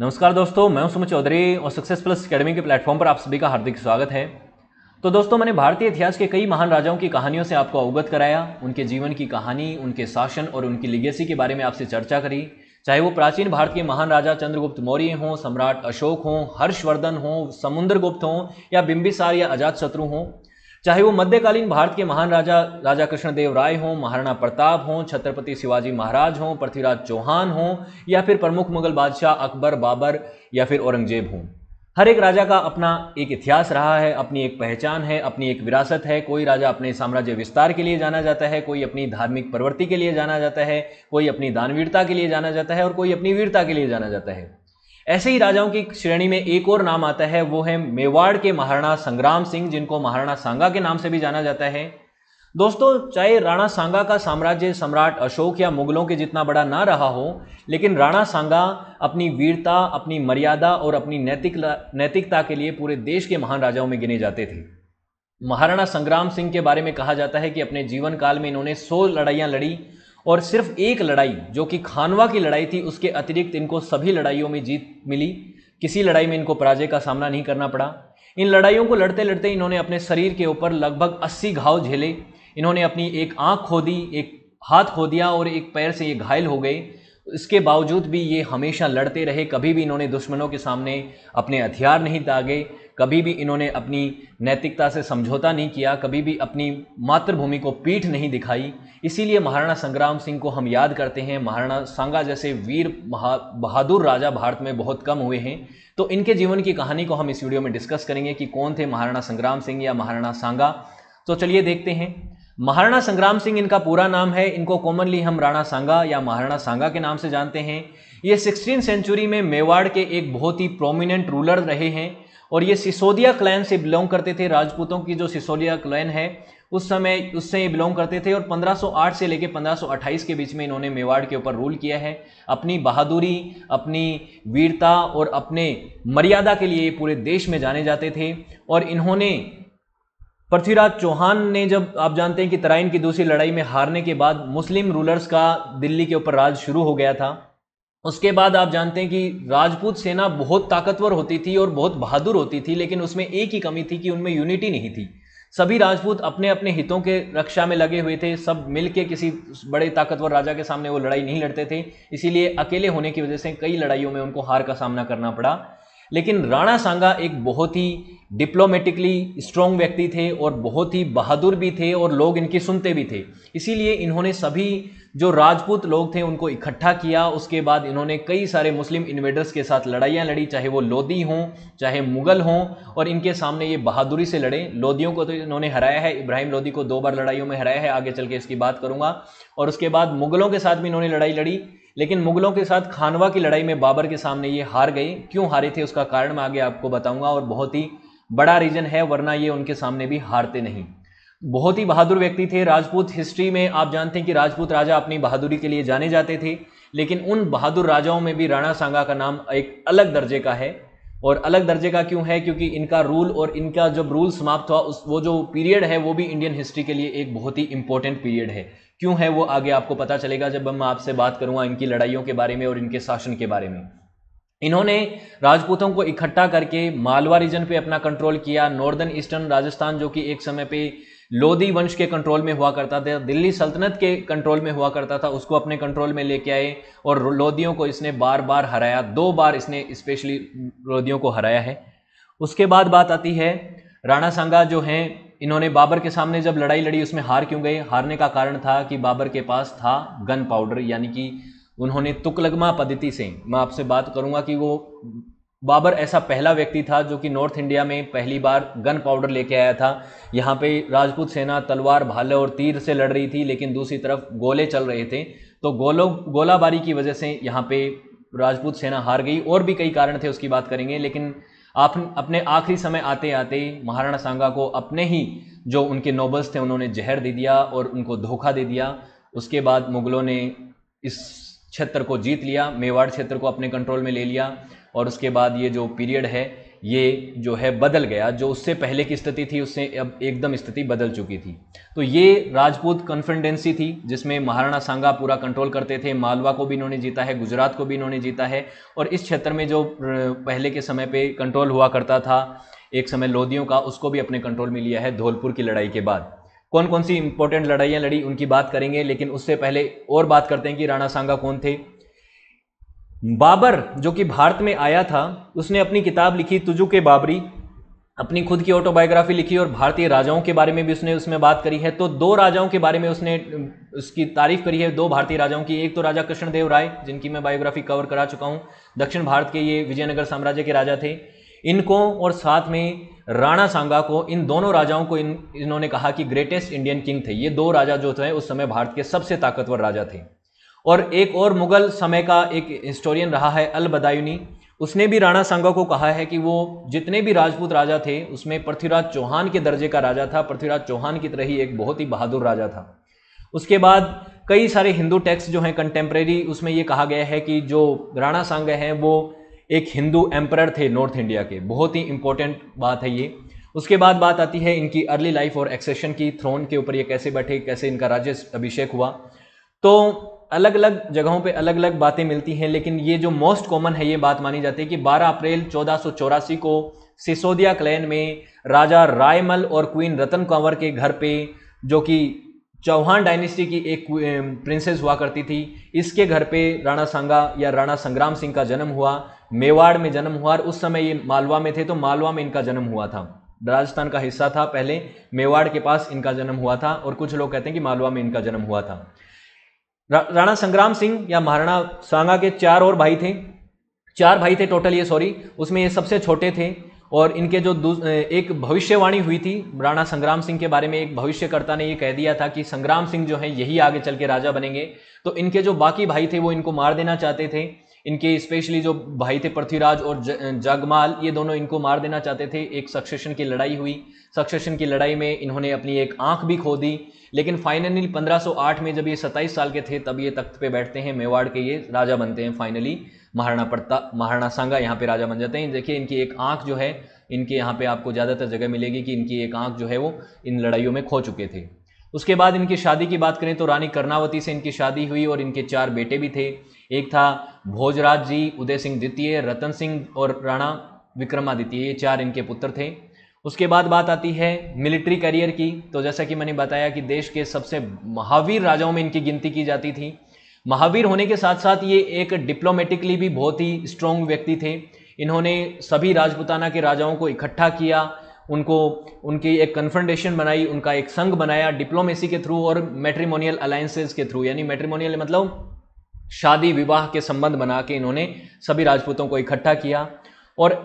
नमस्कार दोस्तों मैं हूं सुमित चौधरी और सक्सेस प्लस अकेडमी के प्लेटफॉर्म पर आप सभी का हार्दिक स्वागत है तो दोस्तों मैंने भारतीय इतिहास के कई महान राजाओं की कहानियों से आपको अवगत कराया उनके जीवन की कहानी उनके शासन और उनकी लिगेसी के बारे में आपसे चर्चा करी चाहे वो प्राचीन भारत के महान राजा चंद्रगुप्त मौर्य हों सम्राट अशोक हों हर्षवर्धन हों समुद्रगुप्त हों या बिम्बिसार या अजात शत्रु हों चाहे वो मध्यकालीन भारत के महान राजा राजा कृष्णदेव राय हों महाराणा प्रताप हों छत्रपति शिवाजी महाराज हों पृथ्वीराज चौहान हों या फिर प्रमुख मुगल बादशाह अकबर बाबर या फिर औरंगजेब हों हर एक राजा का अपना एक इतिहास रहा है अपनी एक पहचान है अपनी एक विरासत है कोई राजा अपने साम्राज्य विस्तार के लिए जाना जाता है कोई अपनी धार्मिक प्रवृत्ति के लिए जाना जाता है कोई अपनी दानवीरता के लिए जाना जाता है और कोई अपनी वीरता के लिए जाना जाता है ऐसे ही राजाओं की श्रेणी में एक और नाम आता है वो है मेवाड़ के महाराणा संग्राम सिंह जिनको महाराणा सांगा के नाम से भी जाना जाता है दोस्तों चाहे राणा सांगा का साम्राज्य सम्राट अशोक या मुगलों के जितना बड़ा ना रहा हो लेकिन राणा सांगा अपनी वीरता अपनी मर्यादा और अपनी नैतिक नैतिकता के लिए पूरे देश के महान राजाओं में गिने जाते थे महाराणा संग्राम सिंह के बारे में कहा जाता है कि अपने जीवन काल में इन्होंने सौ लड़ाइयाँ लड़ी और सिर्फ एक लड़ाई जो कि खानवा की लड़ाई थी उसके अतिरिक्त इनको सभी लड़ाइयों में जीत मिली किसी लड़ाई में इनको पराजय का सामना नहीं करना पड़ा इन लड़ाइयों को लड़ते लड़ते इन्होंने अपने शरीर के ऊपर लगभग अस्सी घाव झेले इन्होंने अपनी एक आँख खो दी एक हाथ खो दिया और एक पैर से ये घायल हो गए इसके बावजूद भी ये हमेशा लड़ते रहे कभी भी इन्होंने दुश्मनों के सामने अपने हथियार नहीं दागे कभी भी इन्होंने अपनी नैतिकता से समझौता नहीं किया कभी भी अपनी मातृभूमि को पीठ नहीं दिखाई इसीलिए महाराणा संग्राम सिंह को हम याद करते हैं महाराणा सांगा जैसे वीर बहादुर राजा भारत में बहुत कम हुए हैं तो इनके जीवन की कहानी को हम इस वीडियो में डिस्कस करेंगे कि कौन थे महाराणा संग्राम सिंह या महाराणा सांगा तो चलिए देखते हैं महाराणा संग्राम सिंह इनका पूरा नाम है इनको कॉमनली हम राणा सांगा या महाराणा सांगा के नाम से जानते हैं ये सिक्सटीन सेंचुरी में मेवाड़ के एक बहुत ही प्रोमिनेंट रूलर रहे हैं और ये सिसोदिया क्लैन से बिलोंग करते थे राजपूतों की जो सिसोदिया क्लैन है उस समय उससे ये बिलोंग करते थे और 1508 से लेकर 1528 के बीच में इन्होंने मेवाड़ के ऊपर रूल किया है अपनी बहादुरी अपनी वीरता और अपने मर्यादा के लिए पूरे देश में जाने जाते थे और इन्होंने पृथ्वीराज चौहान ने जब आप जानते हैं कि तराइन की दूसरी लड़ाई में हारने के बाद मुस्लिम रूलर्स का दिल्ली के ऊपर राज शुरू हो गया था उसके बाद आप जानते हैं कि राजपूत सेना बहुत ताकतवर होती थी और बहुत बहादुर होती थी लेकिन उसमें एक ही कमी थी कि उनमें यूनिटी नहीं थी सभी राजपूत अपने अपने हितों के रक्षा में लगे हुए थे सब मिल के किसी बड़े ताकतवर राजा के सामने वो लड़ाई नहीं लड़ते थे इसीलिए अकेले होने की वजह से कई लड़ाइयों में उनको हार का सामना करना पड़ा लेकिन राणा सांगा एक बहुत ही डिप्लोमेटिकली स्ट्रॉन्ग व्यक्ति थे और बहुत ही बहादुर भी थे और लोग इनकी सुनते भी थे इसीलिए इन्होंने सभी जो राजपूत लोग थे उनको इकट्ठा किया उसके बाद इन्होंने कई सारे मुस्लिम इन्वेडर्स के साथ लड़ाइयाँ लड़ी चाहे वो लोधी हों चाहे मुग़ल हों और इनके सामने ये बहादुरी से लड़े लोधियों को तो इन्होंने हराया है इब्राहिम लोधी को दो बार लड़ाइयों में हराया है आगे चल के इसकी बात करूँगा और उसके बाद मुग़लों के साथ भी इन्होंने लड़ाई लड़ी लेकिन मुगलों के साथ खानवा की लड़ाई में बाबर के सामने ये हार गए क्यों हारे थे उसका कारण मैं आगे आपको बताऊँगा और बहुत ही बड़ा रीजन है वरना ये उनके सामने भी हारते नहीं बहुत ही बहादुर व्यक्ति थे राजपूत हिस्ट्री में आप जानते हैं कि राजपूत राजा अपनी बहादुरी के लिए जाने जाते थे लेकिन उन बहादुर राजाओं में भी राणा सांगा का नाम एक अलग दर्जे का है और अलग दर्जे का क्यों है क्योंकि इनका रूल और इनका जब रूल समाप्त हुआ उस वो जो पीरियड है वो भी इंडियन हिस्ट्री के लिए एक बहुत ही इंपॉर्टेंट पीरियड है क्यों है वो आगे आपको पता चलेगा जब मैं आपसे बात करूंगा इनकी लड़ाइयों के बारे में और इनके शासन के बारे में इन्होंने राजपूतों को इकट्ठा करके मालवा रीजन पे अपना कंट्रोल किया नॉर्दर्न ईस्टर्न राजस्थान जो कि एक समय पे लोधी वंश के कंट्रोल में हुआ करता था दिल्ली सल्तनत के कंट्रोल में हुआ करता था उसको अपने कंट्रोल में लेके आए और लोधियों को इसने बार बार हराया दो बार इसने स्पेशली लोधियों को हराया है उसके बाद बात आती है राणा सांगा जो हैं इन्होंने बाबर के सामने जब लड़ाई लड़ी उसमें हार क्यों गए हारने का कारण था कि बाबर के पास था गन पाउडर यानी कि उन्होंने तुकलगमा पद्धति से मैं आपसे बात करूंगा कि वो बाबर ऐसा पहला व्यक्ति था जो कि नॉर्थ इंडिया में पहली बार गन पाउडर लेके आया था यहाँ पे राजपूत सेना तलवार भाले और तीर से लड़ रही थी लेकिन दूसरी तरफ गोले चल रहे थे तो गोलों गोलाबारी की वजह से यहाँ पे राजपूत सेना हार गई और भी कई कारण थे उसकी बात करेंगे लेकिन आप अपने आखिरी समय आते आते महाराणा सांगा को अपने ही जो उनके नोबल्स थे उन्होंने जहर दे दिया और उनको धोखा दे दिया उसके बाद मुगलों ने इस क्षेत्र को जीत लिया मेवाड़ क्षेत्र को अपने कंट्रोल में ले लिया और उसके बाद ये जो पीरियड है ये जो है बदल गया जो उससे पहले की स्थिति थी उससे अब एकदम स्थिति बदल चुकी थी तो ये राजपूत कन्फेंडेंसी थी जिसमें महाराणा सांगा पूरा कंट्रोल करते थे मालवा को भी इन्होंने जीता है गुजरात को भी इन्होंने जीता है और इस क्षेत्र में जो पहले के समय पे कंट्रोल हुआ करता था एक समय लोधियों का उसको भी अपने कंट्रोल में लिया है धौलपुर की लड़ाई के बाद कौन कौन सी इंपॉर्टेंट लड़ाइयाँ लड़ी उनकी बात करेंगे लेकिन उससे पहले और बात करते हैं कि राणा सांगा कौन थे बाबर जो कि भारत में आया था उसने अपनी किताब लिखी तुजु के बाबरी अपनी खुद की ऑटोबायोग्राफी लिखी और भारतीय राजाओं के बारे में भी उसने उसमें बात करी है तो दो राजाओं के बारे में उसने उसकी तारीफ करी है दो भारतीय राजाओं की एक तो राजा कृष्णदेव राय जिनकी मैं बायोग्राफी कवर करा चुका हूँ दक्षिण भारत के ये विजयनगर साम्राज्य के राजा थे इनको और साथ में राणा सांगा को इन दोनों राजाओं को इन इन्होंने कहा कि ग्रेटेस्ट इंडियन किंग थे ये दो राजा जो थे उस समय भारत के सबसे ताकतवर राजा थे और एक और मुग़ल समय का एक हिस्टोरियन रहा है अल बदायूनी उसने भी राणा सांगा को कहा है कि वो जितने भी राजपूत राजा थे उसमें पृथ्वीराज चौहान के दर्जे का राजा था पृथ्वीराज चौहान की तरह ही एक बहुत ही बहादुर राजा था उसके बाद कई सारे हिंदू टेक्स्ट जो हैं कंटेम्प्रेरी उसमें ये कहा गया है कि जो राणा सांग हैं वो एक हिंदू एम्पर थे नॉर्थ इंडिया के बहुत ही इंपॉर्टेंट बात है ये उसके बाद बात आती है इनकी अर्ली लाइफ और एक्सेशन की थ्रोन के ऊपर ये कैसे बैठे कैसे इनका राज्य अभिषेक हुआ तो अलग अलग जगहों पे अलग अलग बातें मिलती हैं लेकिन ये जो मोस्ट कॉमन है ये बात मानी जाती है कि 12 अप्रैल चौदह को सिसोदिया क्लैन में राजा रायमल और क्वीन रतन कंवर के घर पे जो कि चौहान डायनेस्टी की एक प्रिंसेस हुआ करती थी इसके घर पे राणा सांगा या राणा संग्राम सिंह का जन्म हुआ मेवाड़ में जन्म हुआ और उस समय ये मालवा में थे तो मालवा में इनका जन्म हुआ था राजस्थान का हिस्सा था पहले मेवाड़ के पास इनका जन्म हुआ था और कुछ लोग कहते हैं कि मालवा में इनका जन्म हुआ था राणा संग्राम सिंह या महाराणा सांगा के चार और भाई थे चार भाई थे टोटल ये सॉरी उसमें ये सबसे छोटे थे और इनके जो एक भविष्यवाणी हुई थी राणा संग्राम सिंह के बारे में एक भविष्यकर्ता ने ये कह दिया था कि संग्राम सिंह जो है यही आगे चल के राजा बनेंगे तो इनके जो बाकी भाई थे वो इनको मार देना चाहते थे इनके स्पेशली जो भाई थे पृथ्वीराज और जगमाल ये दोनों इनको मार देना चाहते थे एक सक्सेशन की लड़ाई हुई सक्सेशन की लड़ाई में इन्होंने अपनी एक आंख भी खो दी लेकिन फाइनली 1508 में जब ये 27 साल के थे तब ये तख्त पे बैठते हैं मेवाड़ के ये राजा बनते हैं फाइनली महाराणा प्रताप महाराणा सांगा यहाँ पे राजा बन जाते हैं देखिए इनकी एक आंख जो है इनके यहाँ पे आपको ज़्यादातर जगह मिलेगी कि इनकी एक आंख जो है वो इन लड़ाइयों में खो चुके थे उसके बाद इनकी शादी की बात करें तो रानी कर्णावती से इनकी शादी हुई और इनके चार बेटे भी थे एक था भोजराज जी उदय सिंह द्वितीय रतन सिंह और राणा विक्रमादित्य ये चार इनके पुत्र थे उसके बाद बात आती है मिलिट्री करियर की तो जैसा कि मैंने बताया कि देश के सबसे महावीर राजाओं में इनकी गिनती की जाती थी महावीर होने के साथ साथ ये एक डिप्लोमेटिकली भी बहुत ही स्ट्रॉन्ग व्यक्ति थे इन्होंने सभी राजपुताना के राजाओं को इकट्ठा किया उनको उनकी एक कन्फर्टेशन बनाई उनका एक संघ बनाया डिप्लोमेसी के थ्रू और मेट्रीमोनियल अलायंसेज के थ्रू यानी मेट्रीमोनियल मतलब शादी विवाह के संबंध बना के इन्होंने सभी राजपूतों को इकट्ठा किया और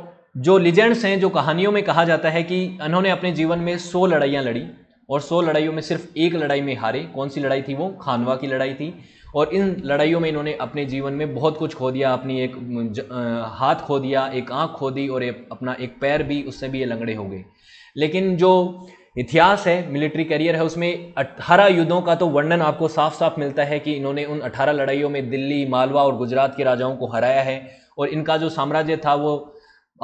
जो लिजेंड्स हैं जो कहानियों में कहा जाता है कि इन्होंने अपने जीवन में सौ लड़ाइयाँ लड़ी और सौ लड़ाइयों में सिर्फ एक लड़ाई में हारे कौन सी लड़ाई थी वो खानवा की लड़ाई थी और इन लड़ाइयों में इन्होंने अपने जीवन में बहुत कुछ खो दिया अपनी एक ज, आ, हाथ खो दिया एक आँख खो दी और एक अपना एक पैर भी उससे भी ये लंगड़े हो गए लेकिन जो इतिहास है मिलिट्री करियर है उसमें अट्ठारह युद्धों का तो वर्णन आपको साफ साफ मिलता है कि इन्होंने उन अठारह लड़ाइयों में दिल्ली मालवा और गुजरात के राजाओं को हराया है और इनका जो साम्राज्य था वो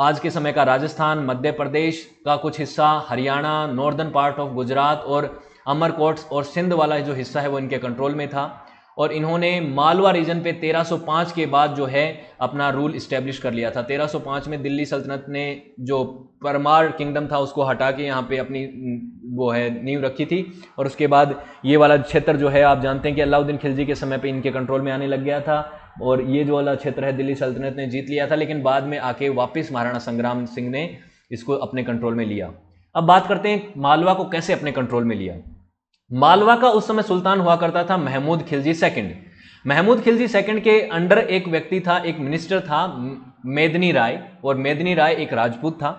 आज के समय का राजस्थान मध्य प्रदेश का कुछ हिस्सा Haryana northern part of Gujarat और अमरकोट और सिंध वाला जो हिस्सा है वो इनके कंट्रोल में था और इन्होंने मालवा रीजन पे 1305 के बाद जो है अपना रूल इस्टेब्लिश कर लिया था 1305 में दिल्ली सल्तनत ने जो परमार किंगडम था उसको हटा के यहाँ पे अपनी वो है नींव रखी थी और उसके बाद ये वाला क्षेत्र जो है आप जानते हैं कि अलाउद्दीन खिलजी के समय पे इनके कंट्रोल में आने लग गया था और ये जो वाला क्षेत्र है दिल्ली सल्तनत ने जीत लिया था लेकिन बाद में आके वापस महाराणा संग्राम सिंह ने इसको अपने कंट्रोल में लिया अब बात करते हैं मालवा को कैसे अपने कंट्रोल में लिया मालवा का उस समय सुल्तान हुआ करता था महमूद खिलजी सेकंड महमूद खिलजी सेकंड के अंडर एक व्यक्ति था एक मिनिस्टर था मेदनी राय और मेदनी राय एक राजपूत था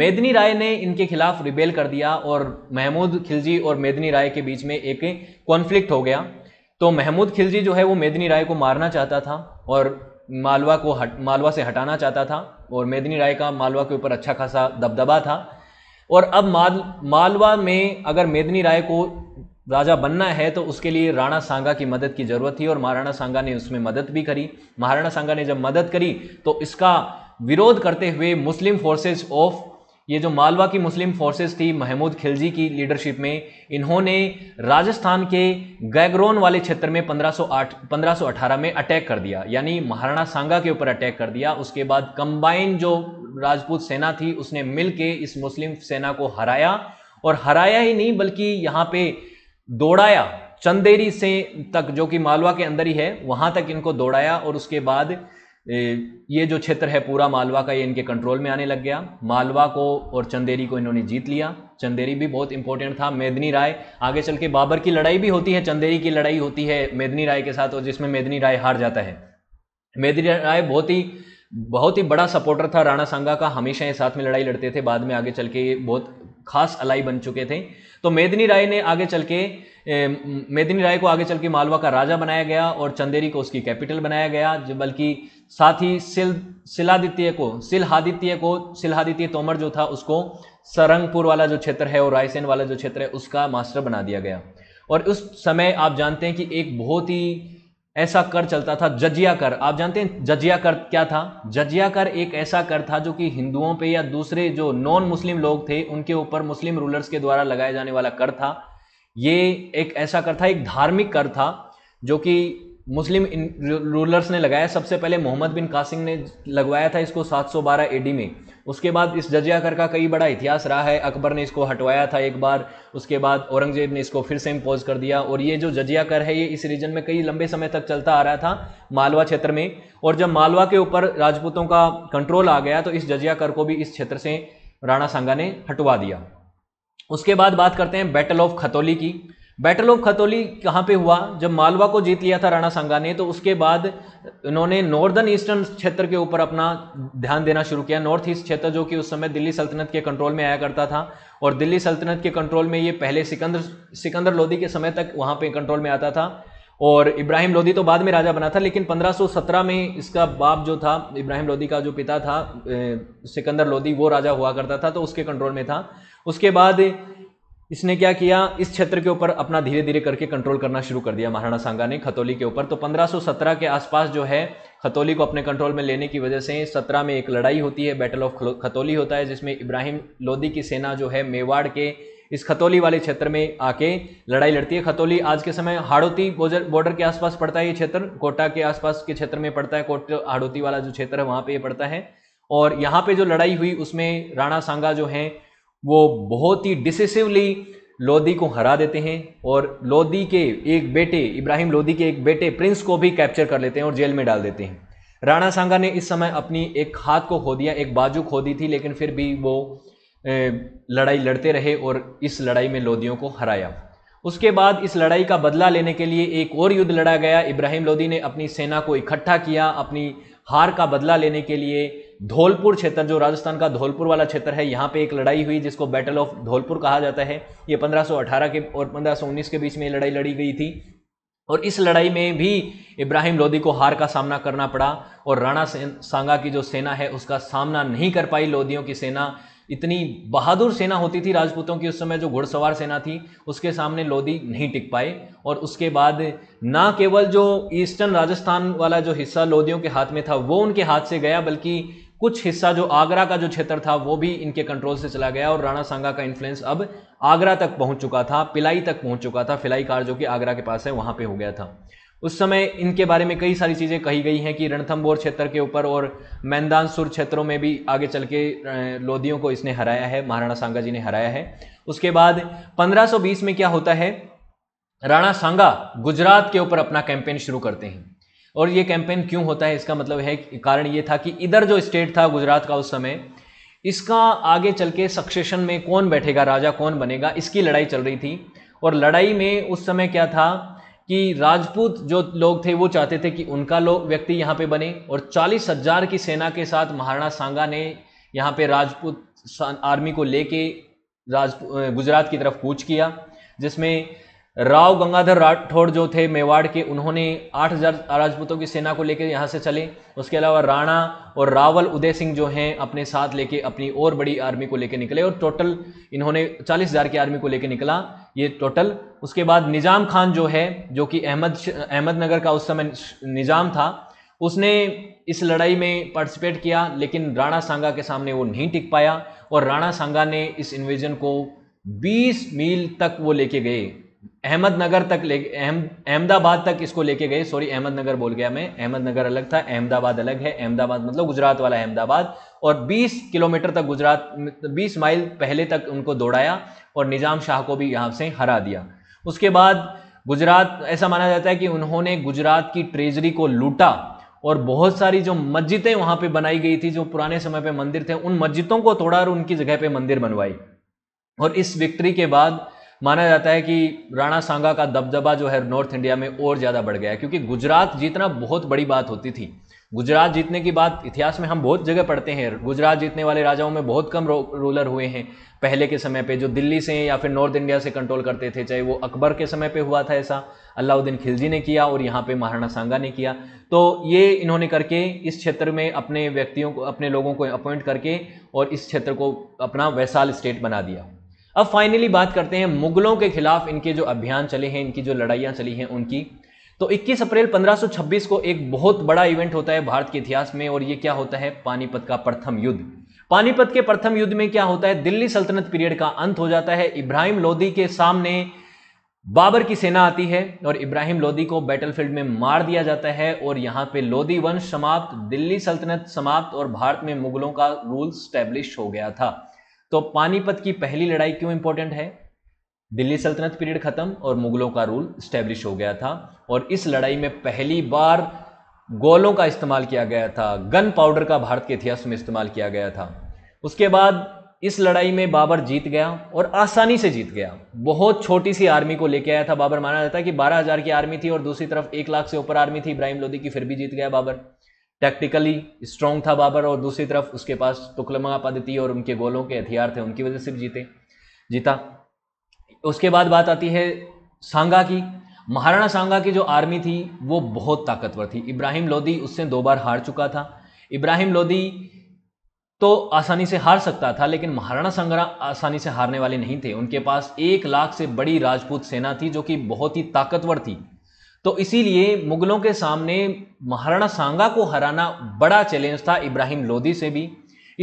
मेदनी राय ने इनके खिलाफ रिबेल कर दिया और महमूद खिलजी और मेदनी राय के बीच में एक कॉन्फ्लिक्ट हो गया तो महमूद खिलजी जो है वो मेदनी राय को मारना चाहता था और मालवा को हट मालवा से हटाना चाहता था और मेदनी राय का मालवा के ऊपर अच्छा खासा दबदबा था और अब माल मालवा में अगर मेदनी राय को राजा बनना है तो उसके लिए राणा सांगा की मदद की जरूरत थी और महाराणा सांगा ने उसमें मदद भी करी महाराणा सांगा ने जब मदद करी तो इसका विरोध करते हुए मुस्लिम फोर्सेस ऑफ ये जो मालवा की मुस्लिम फोर्सेस थी महमूद खिलजी की लीडरशिप में इन्होंने राजस्थान के गैगरोन वाले क्षेत्र में 1508 1518 में अटैक कर दिया यानी महाराणा सांगा के ऊपर अटैक कर दिया उसके बाद कंबाइन जो राजपूत सेना थी उसने मिल के इस मुस्लिम सेना को हराया और हराया ही नहीं बल्कि यहाँ पे दौड़ाया चंदेरी से तक जो कि मालवा के अंदर ही है वहां तक इनको दौड़ाया और उसके बाद ये जो क्षेत्र है पूरा मालवा का ये इनके कंट्रोल में आने लग गया मालवा को और चंदेरी को इन्होंने जीत लिया चंदेरी भी बहुत इंपॉर्टेंट था मेदनी राय आगे चल के बाबर की लड़ाई भी होती है चंदेरी की लड़ाई होती है मेदनी राय के साथ और जिसमें मेदनी राय हार जाता है मेदनी राय बहुत ही बहुत ही बड़ा सपोर्टर था राणा सांगा का हमेशा ये साथ में लड़ाई लड़ते थे बाद में आगे चल के बहुत खास अलाई बन चुके थे तो मेदिनी राय ने आगे चल के मेदिनी राय को आगे चल के मालवा का राजा बनाया गया और चंदेरी को उसकी कैपिटल बनाया गया बल्कि साथ ही सिल सिलादित्य को सिलहादित्य को सिलहादित्य तोमर जो था उसको सरंगपुर वाला जो क्षेत्र है और रायसेन वाला जो क्षेत्र है उसका मास्टर बना दिया गया और उस समय आप जानते हैं कि एक बहुत ही ऐसा कर चलता था जजिया कर आप जानते हैं जजिया कर क्या था जजिया कर एक ऐसा कर था जो कि हिंदुओं पे या दूसरे जो नॉन मुस्लिम लोग थे उनके ऊपर मुस्लिम रूलर्स के द्वारा लगाया जाने वाला कर था ये एक ऐसा कर था एक धार्मिक कर था जो कि मुस्लिम रूलर्स ने लगाया सबसे पहले मोहम्मद बिन कासिम ने लगवाया था इसको 712 एडी में उसके बाद इस जजिया कर का कई बड़ा इतिहास रहा है अकबर ने इसको हटवाया था एक बार उसके बाद औरंगजेब ने इसको फिर से इम्पोज कर दिया और ये जो जजिया कर है ये इस रीजन में कई लंबे समय तक चलता आ रहा था मालवा क्षेत्र में और जब मालवा के ऊपर राजपूतों का कंट्रोल आ गया तो इस जजिया कर को भी इस क्षेत्र से राणा सांगा ने हटवा दिया उसके बाद बात करते हैं बैटल ऑफ खतौली की बैटल ऑफ खतौली कहाँ पे हुआ जब मालवा को जीत लिया था राणा सांगा ने तो उसके बाद इन्होंने नॉर्दर्न ईस्टर्न क्षेत्र के ऊपर अपना ध्यान देना शुरू किया नॉर्थ ईस्ट क्षेत्र जो कि उस समय दिल्ली सल्तनत के कंट्रोल में आया करता था और दिल्ली सल्तनत के कंट्रोल में ये पहले सिकंदर सिकंदर लोधी के समय तक वहाँ पर कंट्रोल में आता था और इब्राहिम लोधी तो बाद में राजा बना था लेकिन 1517 में इसका बाप जो था इब्राहिम लोधी का जो पिता था सिकंदर लोधी वो राजा हुआ करता था तो उसके कंट्रोल में था उसके बाद इसने क्या किया इस क्षेत्र के ऊपर अपना धीरे धीरे करके कंट्रोल करना शुरू कर दिया महाराणा सांगा ने खतौली के ऊपर तो 1517 के आसपास जो है खतौली को अपने कंट्रोल में लेने की वजह से 17 में एक लड़ाई होती है बैटल ऑफ खतौली होता है जिसमें इब्राहिम लोदी की सेना जो है मेवाड़ के इस खतौली वाले क्षेत्र में आके लड़ाई लड़ती है खतौली आज के समय हाड़ोती बॉर्डर के आसपास पड़ता है ये क्षेत्र कोटा के आसपास के क्षेत्र में पड़ता है कोट हाड़ोती वाला जो क्षेत्र है वहाँ पर ये पड़ता है और यहाँ पर जो लड़ाई हुई उसमें राणा सांगा जो हैं वो बहुत ही डिसिसिवली लोदी को हरा देते हैं और लोदी के एक बेटे इब्राहिम लोदी के एक बेटे प्रिंस को भी कैप्चर कर लेते हैं और जेल में डाल देते हैं राणा सांगा ने इस समय अपनी एक हाथ को खो दिया एक बाजू खो दी थी लेकिन फिर भी वो लड़ाई लड़ते रहे और इस लड़ाई में लोदियों को हराया उसके बाद इस लड़ाई का बदला लेने के लिए एक और युद्ध लड़ा गया इब्राहिम लोदी ने अपनी सेना को इकट्ठा किया अपनी हार का बदला लेने के लिए धौलपुर क्षेत्र जो राजस्थान का धौलपुर वाला क्षेत्र है यहाँ पे एक लड़ाई हुई जिसको बैटल ऑफ धौलपुर कहा जाता है ये 1518 के और 1519 के बीच में लड़ाई लड़ी गई थी और इस लड़ाई में भी इब्राहिम लोदी को हार का सामना करना पड़ा और राणा सांगा की जो सेना है उसका सामना नहीं कर पाई लोदियों की सेना इतनी बहादुर सेना होती थी राजपूतों की उस समय जो घुड़सवार सेना थी उसके सामने लोदी नहीं टिक पाए और उसके बाद ना केवल जो ईस्टर्न राजस्थान वाला जो हिस्सा लोदियों के हाथ में था वो उनके हाथ से गया बल्कि कुछ हिस्सा जो आगरा का जो क्षेत्र था वो भी इनके कंट्रोल से चला गया और राणा सांगा का इन्फ्लुएंस अब आगरा तक पहुंच चुका था पिलाई तक पहुंच चुका था फिलाई कार जो कि आगरा के पास है वहां पे हो गया था उस समय इनके बारे में कई सारी चीज़ें कही गई हैं कि रणथम्बोर क्षेत्र के ऊपर और मैदानसुर क्षेत्रों में भी आगे चल के लोधियों को इसने हराया है महाराणा सांगा जी ने हराया है उसके बाद 1520 में क्या होता है राणा सांगा गुजरात के ऊपर अपना कैंपेन शुरू करते हैं और ये कैंपेन क्यों होता है इसका मतलब है कारण ये था कि इधर जो स्टेट था गुजरात का उस समय इसका आगे चल के सक्सेशन में कौन बैठेगा राजा कौन बनेगा इसकी लड़ाई चल रही थी और लड़ाई में उस समय क्या था कि राजपूत जो लोग थे वो चाहते थे कि उनका लोग व्यक्ति यहाँ पे बने और चालीस हजार की सेना के साथ महाराणा सांगा ने यहाँ पे राजपूत आर्मी को लेके राज गुजरात की तरफ कूच किया जिसमें राव गंगाधर राठौड़ जो थे मेवाड़ के उन्होंने 8000 राजपूतों की सेना को लेकर यहाँ से चले उसके अलावा राणा और रावल उदय सिंह जो हैं अपने साथ लेके अपनी और बड़ी आर्मी को लेकर निकले और टोटल इन्होंने 40000 की आर्मी को लेकर निकला ये टोटल उसके बाद निज़ाम खान जो है जो कि अहमद अहमदनगर का उस समय निज़ाम था उसने इस लड़ाई में पार्टिसिपेट किया लेकिन राणा सांगा के सामने वो नहीं टिक पाया और राणा सांगा ने इस इन्वेजन को 20 मील तक वो लेके गए अहमदनगर तक ले अहमदाबाद तक इसको लेके गए सॉरी अहमदनगर बोल गया मैं अहमदनगर अलग था अहमदाबाद अलग है अहमदाबाद मतलब गुजरात वाला अहमदाबाद और 20 किलोमीटर तक गुजरात 20 माइल पहले तक उनको दौड़ाया और निज़ाम शाह को भी यहाँ से हरा दिया उसके बाद गुजरात ऐसा माना जाता है कि उन्होंने गुजरात की ट्रेजरी को लूटा और बहुत सारी जो मस्जिदें वहाँ पर बनाई गई थी जो पुराने समय पर मंदिर थे उन मस्जिदों को तोड़ा और उनकी जगह पर मंदिर बनवाई और इस विक्ट्री के बाद माना जाता है कि राणा सांगा का दबदबा जो है नॉर्थ इंडिया में और ज़्यादा बढ़ गया है क्योंकि गुजरात जीतना बहुत बड़ी बात होती थी गुजरात जीतने की बात इतिहास में हम बहुत जगह पढ़ते हैं गुजरात जीतने वाले राजाओं में बहुत कम रूलर हुए हैं पहले के समय पे जो दिल्ली से या फिर नॉर्थ इंडिया से कंट्रोल करते थे चाहे वो अकबर के समय पे हुआ था ऐसा अलाउद्दीन खिलजी ने किया और यहाँ पे महाराणा सांगा ने किया तो ये इन्होंने करके इस क्षेत्र में अपने व्यक्तियों को अपने लोगों को अपॉइंट करके और इस क्षेत्र को अपना वैशाल स्टेट बना दिया अब फाइनली बात करते हैं मुगलों के खिलाफ इनके जो अभियान चले हैं इनकी जो लड़ाइयां चली हैं उनकी तो 21 अप्रैल 1526 को एक बहुत बड़ा इवेंट होता है भारत के इतिहास में और ये क्या होता है पानीपत का प्रथम युद्ध पानीपत के प्रथम युद्ध में क्या होता है दिल्ली सल्तनत पीरियड का अंत हो जाता है इब्राहिम लोदी के सामने बाबर की सेना आती है और इब्राहिम लोदी को बैटलफील्ड में मार दिया जाता है और यहाँ पे लोदी वंश समाप्त दिल्ली सल्तनत समाप्त और भारत में मुगलों का रूल स्टैब्लिश हो गया था तो पानीपत की पहली लड़ाई क्यों इंपॉर्टेंट है दिल्ली सल्तनत पीरियड खत्म और मुगलों का रूल स्टैब्लिश हो गया था और इस लड़ाई में पहली बार गोलों का इस्तेमाल किया गया था गन पाउडर का भारत के इतिहास में इस्तेमाल किया गया था उसके बाद इस लड़ाई में बाबर जीत गया और आसानी से जीत गया बहुत छोटी सी आर्मी को लेकर आया था बाबर माना जाता है कि 12000 की आर्मी थी और दूसरी तरफ एक लाख से ऊपर आर्मी थी इब्राहिम लोदी की फिर भी जीत गया बाबर टैक्टिकली स्ट्रॉन्ग था बाबर और दूसरी तरफ उसके पास पद्धति और उनके गोलों के हथियार थे उनकी वजह से भी जीते जीता उसके बाद बात आती है सांगा की महाराणा सांगा की जो आर्मी थी वो बहुत ताकतवर थी इब्राहिम लोदी उससे दो बार हार चुका था इब्राहिम लोदी तो आसानी से हार सकता था लेकिन महाराणा सांगरा आसानी से हारने वाले नहीं थे उनके पास एक लाख से बड़ी राजपूत सेना थी जो कि बहुत ही ताकतवर थी तो इसीलिए मुगलों के सामने महाराणा सांगा को हराना बड़ा चैलेंज था इब्राहिम लोदी से भी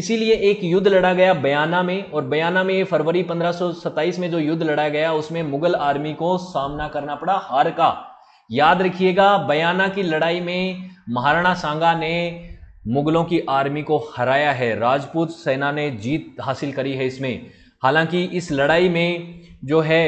इसीलिए एक युद्ध लड़ा गया बयाना में और बयाना में फरवरी 1527 में जो युद्ध लड़ा गया उसमें मुगल आर्मी को सामना करना पड़ा हार का याद रखिएगा बयाना की लड़ाई में महाराणा सांगा ने मुगलों की आर्मी को हराया है राजपूत सेना ने जीत हासिल करी है इसमें हालांकि इस लड़ाई में जो है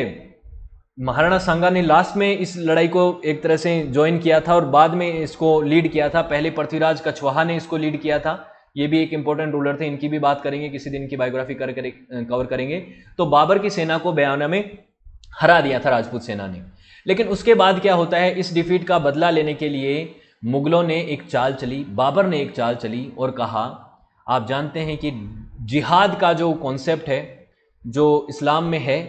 महाराणा सांगा ने लास्ट में इस लड़ाई को एक तरह से ज्वाइन किया था और बाद में इसको लीड किया था पहले पृथ्वीराज कछवाहा ने इसको लीड किया था ये भी एक इंपॉर्टेंट रूलर थे इनकी भी बात करेंगे किसी दिन की बायोग्राफी कर, कर, कवर करेंगे तो बाबर की सेना को बयाना में हरा दिया था राजपूत सेना ने लेकिन उसके बाद क्या होता है इस डिफीट का बदला लेने के लिए मुगलों ने एक चाल चली बाबर ने एक चाल चली और कहा आप जानते हैं कि जिहाद का जो कॉन्सेप्ट है जो इस्लाम में है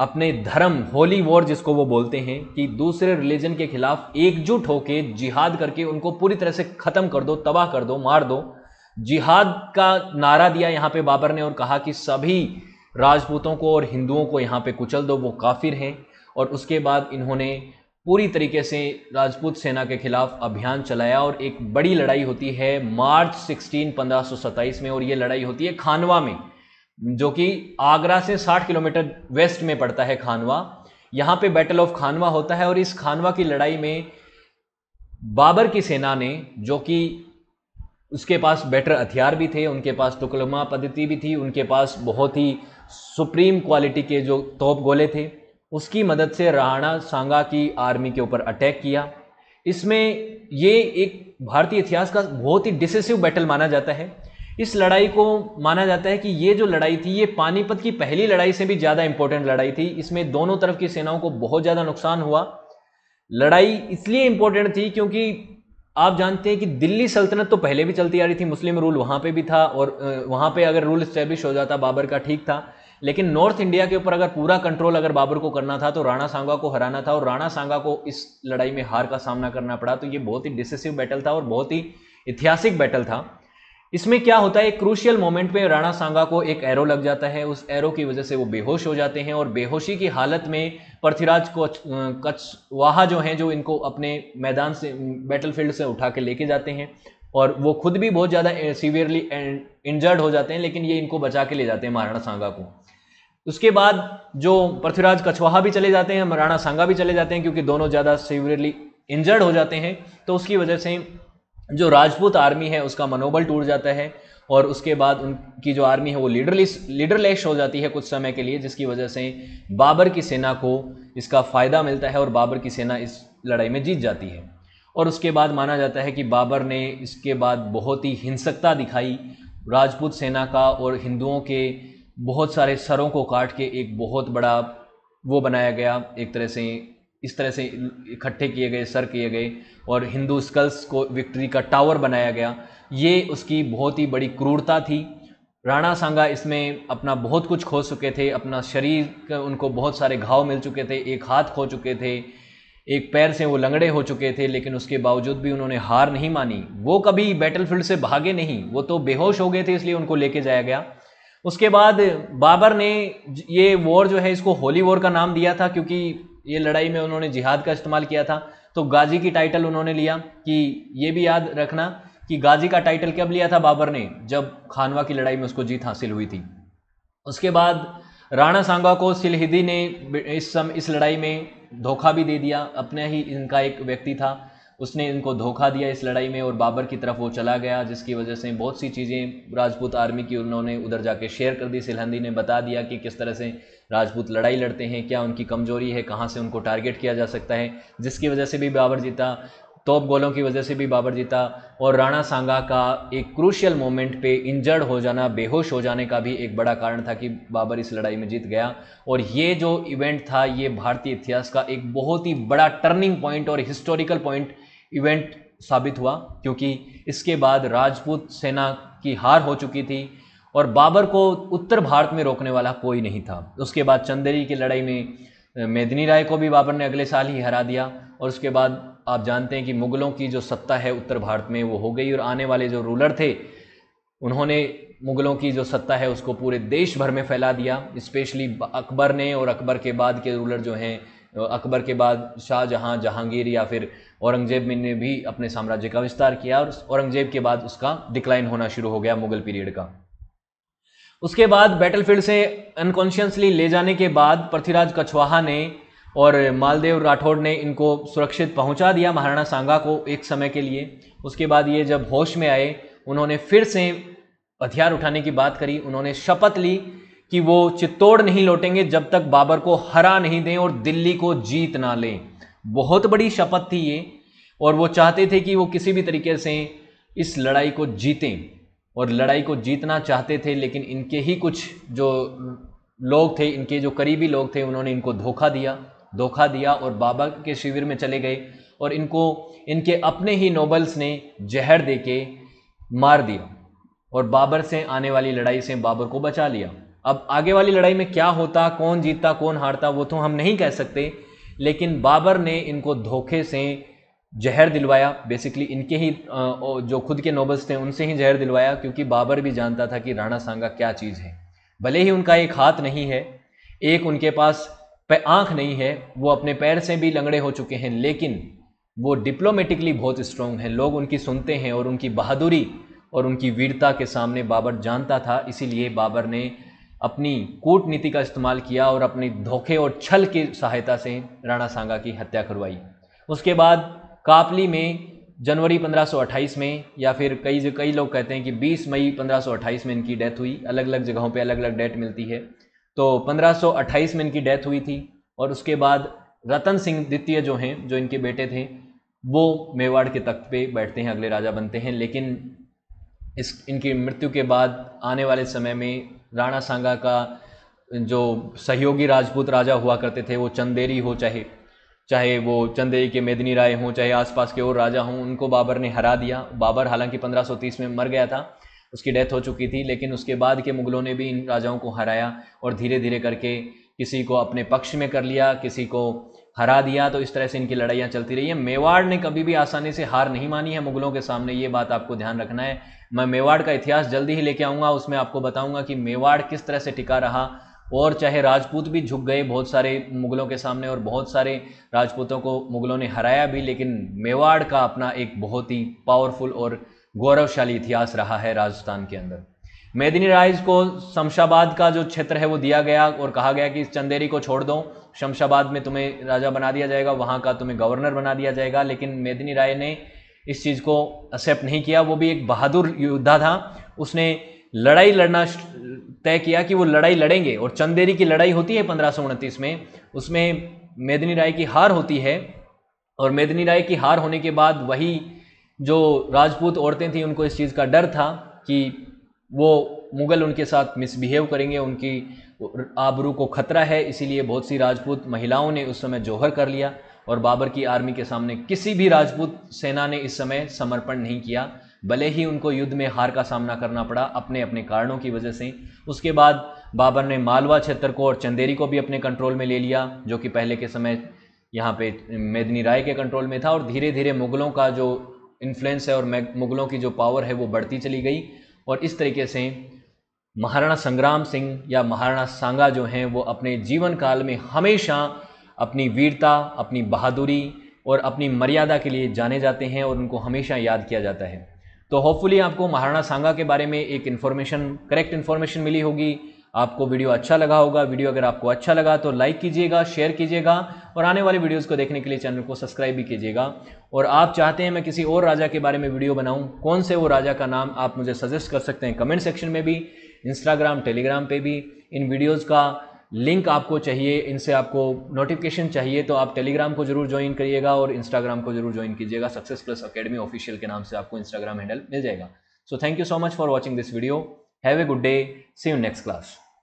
अपने धर्म होली वॉर जिसको वो बोलते हैं कि दूसरे रिलीजन के खिलाफ एकजुट होके जिहाद करके उनको पूरी तरह से ख़त्म कर दो तबाह कर दो मार दो जिहाद का नारा दिया यहाँ पे बाबर ने और कहा कि सभी राजपूतों को और हिंदुओं को यहाँ पे कुचल दो वो काफिर हैं और उसके बाद इन्होंने पूरी तरीके से राजपूत सेना के खिलाफ अभियान चलाया और एक बड़ी लड़ाई होती है मार्च सिक्सटीन पंद्रह में और ये लड़ाई होती है खानवा में जो कि आगरा से 60 किलोमीटर वेस्ट में पड़ता है खानवा यहाँ पे बैटल ऑफ खानवा होता है और इस खानवा की लड़ाई में बाबर की सेना ने जो कि उसके पास बेटर हथियार भी थे उनके पास टुकलमा पद्धति भी थी उनके पास बहुत ही सुप्रीम क्वालिटी के जो तोप गोले थे उसकी मदद से राणा सांगा की आर्मी के ऊपर अटैक किया इसमें ये एक भारतीय इतिहास का बहुत ही डिसेसिव बैटल माना जाता है इस लड़ाई को माना जाता है कि ये जो लड़ाई थी ये पानीपत की पहली लड़ाई से भी ज़्यादा इंपॉर्टेंट लड़ाई थी इसमें दोनों तरफ की सेनाओं को बहुत ज़्यादा नुकसान हुआ लड़ाई इसलिए इंपॉर्टेंट थी क्योंकि आप जानते हैं कि दिल्ली सल्तनत तो पहले भी चलती आ रही थी मुस्लिम रूल वहाँ पर भी था और वहाँ पर अगर रूल इस्टेब्लिश हो जाता बाबर का ठीक था लेकिन नॉर्थ इंडिया के ऊपर अगर पूरा कंट्रोल अगर बाबर को करना था तो राणा सांगा को हराना था और राणा सांगा को इस लड़ाई में हार का सामना करना पड़ा तो ये बहुत ही डिसेसिव बैटल था और बहुत ही ऐतिहासिक बैटल था इसमें क्या होता है एक क्रूशियल मोमेंट पे राणा सांगा को एक एरो लग जाता है उस एरो की वजह से वो बेहोश हो जाते हैं और बेहोशी की हालत में पृथ्वीराज को अं, कछवाहा जो हैं जो इनको अपने मैदान से बैटलफील्ड से उठा के लेके जाते हैं और वो खुद भी बहुत ज़्यादा सीवियरली अं, इंजर्ड अं, हो जाते हैं लेकिन ये इनको बचा के ले जाते हैं महाराणा सांगा को उसके बाद जो पृथ्वीराज कछवाहा भी चले जाते हैं महाराणा सांगा भी चले जाते हैं क्योंकि दोनों ज़्यादा सीवियरली इंजर्ड हो जाते हैं तो उसकी वजह से जो राजपूत आर्मी है उसका मनोबल टूट जाता है और उसके बाद उनकी जो आर्मी है वो लीडरलेस लीडरलेस हो जाती है कुछ समय के लिए जिसकी वजह से बाबर की सेना को इसका फ़ायदा मिलता है और बाबर की सेना इस लड़ाई में जीत जाती है और उसके बाद माना जाता है कि बाबर ने इसके बाद बहुत ही हिंसकता दिखाई राजपूत सेना का और हिंदुओं के बहुत सारे सरों को काट के एक बहुत बड़ा वो बनाया गया एक तरह से इस तरह से इकट्ठे किए गए सर किए गए और हिंदू स्कल्स को विक्ट्री का टावर बनाया गया ये उसकी बहुत ही बड़ी क्रूरता थी राणा सांगा इसमें अपना बहुत कुछ खो चुके थे अपना शरीर उनको बहुत सारे घाव मिल चुके थे एक हाथ खो चुके थे एक पैर से वो लंगड़े हो चुके थे लेकिन उसके बावजूद भी उन्होंने हार नहीं मानी वो कभी बैटलफील्ड से भागे नहीं वो तो बेहोश हो गए थे इसलिए उनको लेके जाया गया उसके बाद बाबर ने ये वॉर जो है इसको होली वॉर का नाम दिया था क्योंकि ये लड़ाई में उन्होंने जिहाद का इस्तेमाल किया था तो गाजी की टाइटल उन्होंने लिया कि ये भी याद रखना कि गाजी का टाइटल कब लिया था बाबर ने जब खानवा की लड़ाई में उसको जीत हासिल हुई थी उसके बाद राणा सांगा को सिलहिदी ने इस सम इस लड़ाई में धोखा भी दे दिया अपने ही इनका एक व्यक्ति था उसने इनको धोखा दिया इस लड़ाई में और बाबर की तरफ वो चला गया जिसकी वजह से बहुत सी चीज़ें राजपूत आर्मी की उन्होंने उधर जाके शेयर कर दी सिलहंदी ने बता दिया कि किस तरह से राजपूत लड़ाई लड़ते हैं क्या उनकी कमजोरी है कहाँ से उनको टारगेट किया जा सकता है जिसकी वजह से भी बाबर जीता तोप गोलों की वजह से भी बाबर जीता और राणा सांगा का एक क्रूशियल मोमेंट पे इंजर्ड हो जाना बेहोश हो जाने का भी एक बड़ा कारण था कि बाबर इस लड़ाई में जीत गया और ये जो इवेंट था ये भारतीय इतिहास का एक बहुत ही बड़ा टर्निंग पॉइंट और हिस्टोरिकल पॉइंट इवेंट साबित हुआ क्योंकि इसके बाद राजपूत सेना की हार हो चुकी थी और बाबर को उत्तर भारत में रोकने वाला कोई नहीं था उसके बाद चंदेरी की लड़ाई में मेदिनी राय को भी बाबर ने अगले साल ही हरा दिया और उसके बाद आप जानते हैं कि मुगलों की जो सत्ता है उत्तर भारत में वो हो गई और आने वाले जो रूलर थे उन्होंने मुगलों की जो सत्ता है उसको पूरे देश भर में फैला दिया स्पेशली अकबर ने और अकबर के बाद के रूलर जो हैं अकबर के बाद शाहजहाँ जहांगीर या फिर औरंगज़ेब ने भी अपने साम्राज्य का विस्तार किया और औरंगज़ेब के बाद उसका डिक्लाइन होना शुरू हो गया मुगल पीरियड का उसके बाद बैटलफील्ड से अनकॉन्शियसली ले जाने के बाद पृथ्वीराज कछवाहा ने और मालदेव राठौड़ ने इनको सुरक्षित पहुंचा दिया महाराणा सांगा को एक समय के लिए उसके बाद ये जब होश में आए उन्होंने फिर से हथियार उठाने की बात करी उन्होंने शपथ ली कि वो चित्तौड़ नहीं लौटेंगे जब तक बाबर को हरा नहीं दें और दिल्ली को जीत ना लें बहुत बड़ी शपथ थी ये और वो चाहते थे कि वो किसी भी तरीके से इस लड़ाई को जीतें और लड़ाई को जीतना चाहते थे लेकिन इनके ही कुछ जो लोग थे इनके जो करीबी लोग थे उन्होंने इनको धोखा दिया धोखा दिया और बाबर के शिविर में चले गए और इनको इनके अपने ही नोबल्स ने जहर दे के मार दिया और बाबर से आने वाली लड़ाई से बाबर को बचा लिया अब आगे वाली लड़ाई में क्या होता कौन जीतता कौन हारता वो तो हम नहीं कह सकते लेकिन बाबर ने इनको धोखे से जहर दिलवाया बेसिकली इनके ही जो खुद के नोबल्स थे उनसे ही जहर दिलवाया क्योंकि बाबर भी जानता था कि राणा सांगा क्या चीज़ है भले ही उनका एक हाथ नहीं है एक उनके पास आँख नहीं है वो अपने पैर से भी लंगड़े हो चुके हैं लेकिन वो डिप्लोमेटिकली बहुत स्ट्रॉन्ग हैं लोग उनकी सुनते हैं और उनकी बहादुरी और उनकी वीरता के सामने बाबर जानता था इसीलिए बाबर ने अपनी कूटनीति का इस्तेमाल किया और अपने धोखे और छल की सहायता से राणा सांगा की हत्या करवाई उसके बाद कापली में जनवरी 1528 में या फिर कई कई लोग कहते हैं कि 20 मई 1528 में इनकी डेथ हुई अलग अलग जगहों पे अलग अलग डेट मिलती है तो 1528 में इनकी डेथ हुई थी और उसके बाद रतन सिंह द्वितीय जो हैं जो इनके बेटे थे वो मेवाड़ के तख्त पे बैठते हैं अगले राजा बनते हैं लेकिन इस इनकी मृत्यु के बाद आने वाले समय में राणा सांगा का जो सहयोगी राजपूत राजा हुआ करते थे वो चंदेरी हो चाहे चाहे वो चंदेरी के मेदनी राय हों चाहे आसपास के और राजा हों उनको बाबर ने हरा दिया बाबर हालांकि 1530 में मर गया था उसकी डेथ हो चुकी थी लेकिन उसके बाद के मुगलों ने भी इन राजाओं को हराया और धीरे धीरे करके किसी को अपने पक्ष में कर लिया किसी को हरा दिया तो इस तरह से इनकी लड़ाइयाँ चलती रही हैं मेवाड़ ने कभी भी आसानी से हार नहीं मानी है मुगलों के सामने ये बात आपको ध्यान रखना है मैं मेवाड़ का इतिहास जल्दी ही लेके आऊँगा उसमें आपको बताऊँगा कि मेवाड़ किस तरह से टिका रहा और चाहे राजपूत भी झुक गए बहुत सारे मुगलों के सामने और बहुत सारे राजपूतों को मुगलों ने हराया भी लेकिन मेवाड़ का अपना एक बहुत ही पावरफुल और गौरवशाली इतिहास रहा है राजस्थान के अंदर मेदिनी राइज को शमशाबाद का जो क्षेत्र है वो दिया गया और कहा गया कि इस चंदेरी को छोड़ दो शमशाबाद में तुम्हें राजा बना दिया जाएगा वहाँ का तुम्हें गवर्नर बना दिया जाएगा लेकिन मेदिनी राय ने इस चीज़ को एक्सेप्ट नहीं किया वो भी एक बहादुर योद्धा था उसने लड़ाई लड़ना तय किया कि वो लड़ाई लड़ेंगे और चंदेरी की लड़ाई होती है पंद्रह में उसमें मेदनी राय की हार होती है और मेदनी राय की हार होने के बाद वही जो राजपूत औरतें थीं उनको इस चीज़ का डर था कि वो मुग़ल उनके साथ मिसबिहेव करेंगे उनकी आबरू को खतरा है इसीलिए बहुत सी राजपूत महिलाओं ने उस समय जौहर कर लिया और बाबर की आर्मी के सामने किसी भी राजपूत सेना ने इस समय समर्पण नहीं किया भले ही उनको युद्ध में हार का सामना करना पड़ा अपने अपने कारणों की वजह से उसके बाद बाबर ने मालवा क्षेत्र को और चंदेरी को भी अपने कंट्रोल में ले लिया जो कि पहले के समय यहाँ पे मेदनी राय के कंट्रोल में था और धीरे धीरे मुगलों का जो इन्फ्लुएंस है और मुगलों की जो पावर है वो बढ़ती चली गई और इस तरीके से महाराणा संग्राम सिंह या महाराणा सांगा जो हैं वो अपने जीवन काल में हमेशा अपनी वीरता अपनी बहादुरी और अपनी मर्यादा के लिए जाने जाते हैं और उनको हमेशा याद किया जाता है तो होपफुली आपको महाराणा सांगा के बारे में एक इन्फॉर्मेशन करेक्ट इन्फॉर्मेशन मिली होगी आपको वीडियो अच्छा लगा होगा वीडियो अगर आपको अच्छा लगा तो लाइक कीजिएगा शेयर कीजिएगा और आने वाले वीडियोज़ को देखने के लिए चैनल को सब्सक्राइब भी कीजिएगा और आप चाहते हैं मैं किसी और राजा के बारे में वीडियो बनाऊं कौन से वो राजा का नाम आप मुझे सजेस्ट कर सकते हैं कमेंट सेक्शन में भी इंस्टाग्राम टेलीग्राम पर भी इन वीडियोज़ का लिंक आपको चाहिए इनसे आपको नोटिफिकेशन चाहिए तो आप टेलीग्राम को जरूर ज्वाइन करिएगा और इंस्टाग्राम को जरूर ज्वाइन कीजिएगा सक्सेस प्लस अकेडमी ऑफिशियल के नाम से आपको इंस्टाग्राम हैंडल मिल जाएगा so thank you so much for watching this video have a good day see you next class